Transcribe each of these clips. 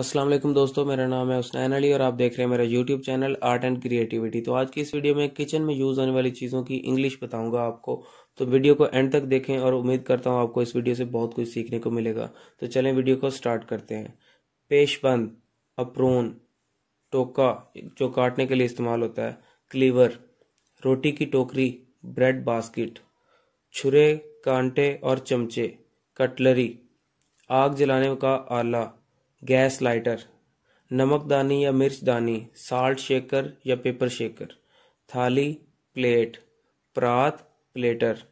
अस्सलाम वालेकुम दोस्तों मेरा नाम है उस्नैन अली और आप देख रहे हैं मेरा YouTube channel art and creativity तो आज की इस वीडियो में किचन में यूज़ होने वाली चीज़ों की इंग्लिश बताऊंगा आपको तो वीडियो को एंड तक देखें और उम्मीद करता हूं आपको इस वीडियो से बहुत कुछ सीखने को मिलेगा तो चलें वीडियो को स्टार्ट करते हैं पेशबंद अप्रोन टोका जो काटने के लिए इस्तेमाल होता है क्लीवर रोटी की टोकरी ब्रेड बास्किट छुरे कांटे और चमचे कटलरी आग जलाने का आला गैस लाइटर नमकदानी या मिर्चदानी साल्ट शेकर या पेपर शेकर थाली प्लेट प्रात प्लेटर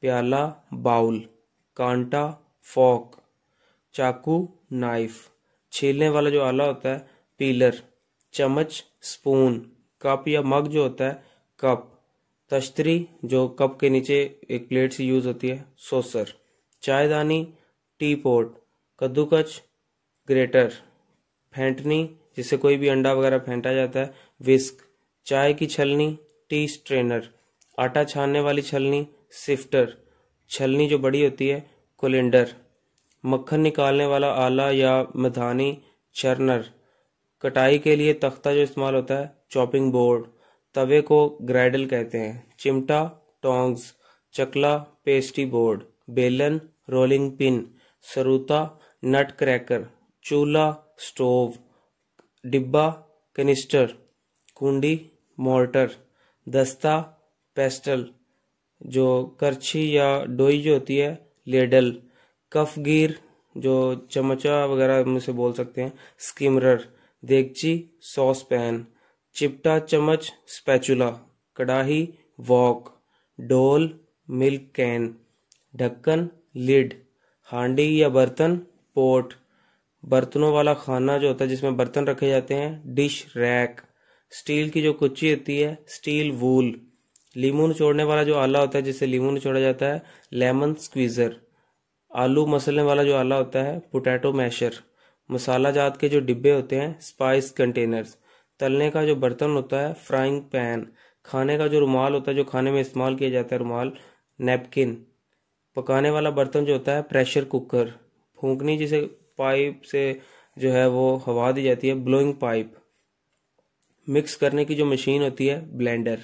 प्याला बाउल कांटा फॉक चाकू नाइफ छीलने वाला जो आला होता है पीलर चम्मच स्पून कप या मग जो होता है कप तश्तरी जो कप के नीचे एक प्लेट से यूज होती है सोसर चायदानी टी पोट कद्दूकच ग्रेटर फेंटनी जिसे कोई भी अंडा वगैरह फेंटा जाता है विस्क चाय की छलनी टी स्ट्रेनर आटा छानने वाली छलनी सिफ्टर छलनी जो बड़ी होती है कोलेंडर मक्खन निकालने वाला आला या मधानी चर्नर कटाई के लिए तख्ता जो इस्तेमाल होता है चॉपिंग बोर्ड तवे को ग्रैडल कहते हैं चिमटा टोंग्स चकला पेस्टी बोर्ड बेलन रोलिंग पिन सरूता नट क्रैकर चूल्हा स्टोव डिब्बा कनिस्टर कुंडी मोर्टर दस्ता पेस्टल जो करछी या डोई जो होती है लेडल कफगीर जो चमचा वगैरह हम उसे बोल सकते हैं स्किमरर देगची सॉस पैन चिपटा चम्मच स्पैचुला कड़ाही वॉक डोल मिल्क कैन ढक्कन लिड हांडी या बर्तन पोट बर्तनों वाला खाना जो होता है जिसमें बर्तन रखे जाते हैं डिश रैक स्टील की जो कुची होती है स्टील वूल लीमू निचोड़ने वाला जो आला होता है जिससे लीमू निचोड़ा जाता है लेमन स्क्वीज़र आलू मसलने वाला जो आला होता है पोटैटो मैशर मसाला जात के जो डिब्बे होते हैं स्पाइस कंटेनर्स तलने का जो बर्तन होता है फ्राइंग पैन खाने का जो रुमाल होता है जो खाने में इस्तेमाल किया जाता है रुमाल नैपकिन पकाने वाला बर्तन जो होता है प्रेशर कुकर फूकनी जिसे पाइप से जो है वो हवा दी जाती है ब्लोइंग पाइप मिक्स करने की जो मशीन होती है ब्लेंडर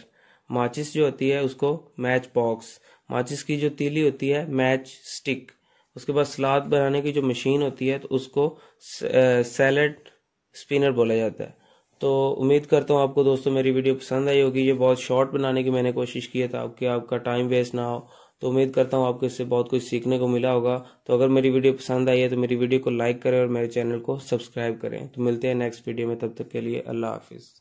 माचिस जो होती है उसको मैच बॉक्स माचिस की जो तीली होती है मैच स्टिक उसके बाद सलाद बनाने की जो मशीन होती है तो उसको सैलड स्पिनर बोला जाता है तो उम्मीद करता हूँ आपको दोस्तों मेरी वीडियो पसंद आई होगी ये बहुत शॉर्ट बनाने की मैंने कोशिश की है तो आपका टाइम वेस्ट ना हो तो उम्मीद करता हूँ आपको इससे बहुत कुछ सीखने को मिला होगा तो अगर मेरी वीडियो पसंद आई है तो मेरी वीडियो को लाइक करें और मेरे चैनल को सब्सक्राइब करें तो मिलते हैं नेक्स्ट वीडियो में तब तक के लिए अल्लाह हाफिज़